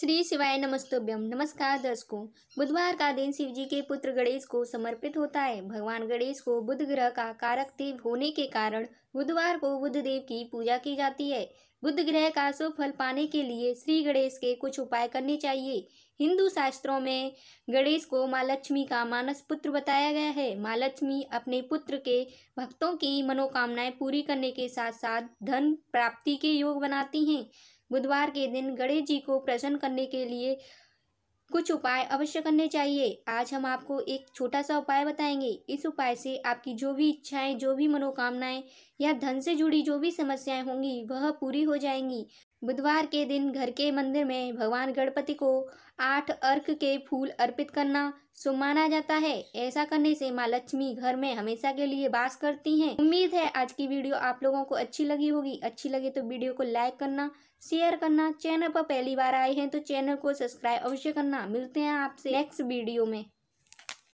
श्री शिवाय नमस्तभ्यम नमस्कार दर्शकों बुधवार का दिन शिव जी के पुत्र गणेश को समर्पित होता है भगवान गणेश को बुध ग्रह का कारक देव होने के कारण बुधवार को बुध देव की पूजा की जाती है बुध ग्रह का शुभ फल पाने के लिए श्री गणेश के कुछ उपाय करने चाहिए हिंदू शास्त्रों में गणेश को माँ लक्ष्मी का मानस पुत्र बताया गया है माँ लक्ष्मी अपने पुत्र के भक्तों की मनोकामनाएं पूरी करने के साथ साथ धन प्राप्ति के योग बनाती हैं बुधवार के दिन गणेश जी को प्रसन्न करने के लिए कुछ उपाय अवश्य करने चाहिए आज हम आपको एक छोटा सा उपाय बताएंगे इस उपाय से आपकी जो भी इच्छाएं जो भी मनोकामनाएं या धन से जुड़ी जो भी समस्याएं होंगी वह पूरी हो जाएंगी बुधवार के दिन घर के मंदिर में भगवान गणपति को आठ अर्क के फूल अर्पित करना शुभ माना जाता है ऐसा करने से माँ लक्ष्मी घर में हमेशा के लिए बास करती हैं उम्मीद है आज की वीडियो आप लोगों को अच्छी लगी होगी अच्छी लगे तो वीडियो को लाइक करना शेयर करना चैनल पर पहली बार आए हैं तो चैनल को सब्सक्राइब अवश्य करना हाँ, मिलते हैं आपसे नेक्स्ट वीडियो में